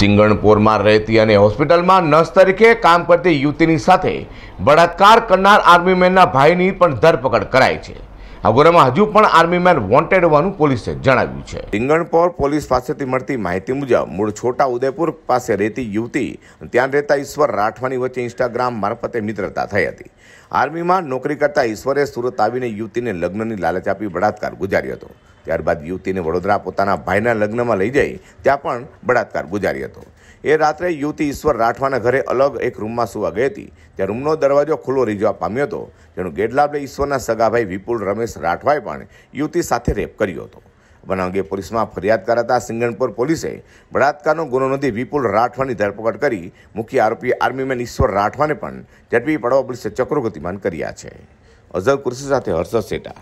સિંગણપોરમાં રહેતી અને હોસ્પિટલમાં નર્સ તરીકે કામ કરતી યુવતીની સાથે બળાત્કાર કરનાર આર્મીમેનના ભાઈની પણ ધરપકડ કરાઈ છે આ હજુ પણ આર્મીમેન વોન્ટેડ હોવાનું પોલીસે જણાવ્યું છે રિંગણપોર પોલીસ પાસેથી મળતી માહિતી મુજબ મૂળ છોટા ઉદયપુર પાસે રહેતી યુવતી ત્યાં રહેતા ઈશ્વર રાઠવાની વચ્ચે ઇન્સ્ટાગ્રામ મારફતે મિત્રતા થઈ હતી આર્મીમાં નોકરી કરતા ઈશ્વરે સુરત આવીને યુવતીને લગ્નની લાલચ આપી બળાત્કાર ગુજાર્યો હતો ત્યારબાદ યુવતીને વડોદરા પોતાના ભાઈના લગ્નમાં લઈ જઈ ત્યાં પણ બળાત્કાર ગુજારી હતો એ રાત્રે યુવતી ઈશ્વર રાઠવાના ઘરે અલગ એક રૂમમાં સુવા ગઈ હતી ત્યાં રૂમનો દરવાજો ખુલ્લો રીજવા પામ્યો હતો જેનો ગેરલાભ લઈ ઈશ્વરના સગાભાઈ વિપુલ રમેશ રાઠવાએ પણ યુવતી સાથે રેપ કર્યો હતો બનાવ અંગે પોલીસમાં ફરિયાદ કરાતા સિંગણપુર પોલીસે બળાત્કારનો ગુનો નોંધી વિપુલ રાઠવાની ધરપકડ કરી મુખ્ય આરોપી આર્મીમેન ઈશ્વર રાઠવાને પણ ઝડપી પડવા પોલીસે ચક્રો ગતિમાન કર્યા છે અઝર કુર્સી સાથે હર્ષદ સેટા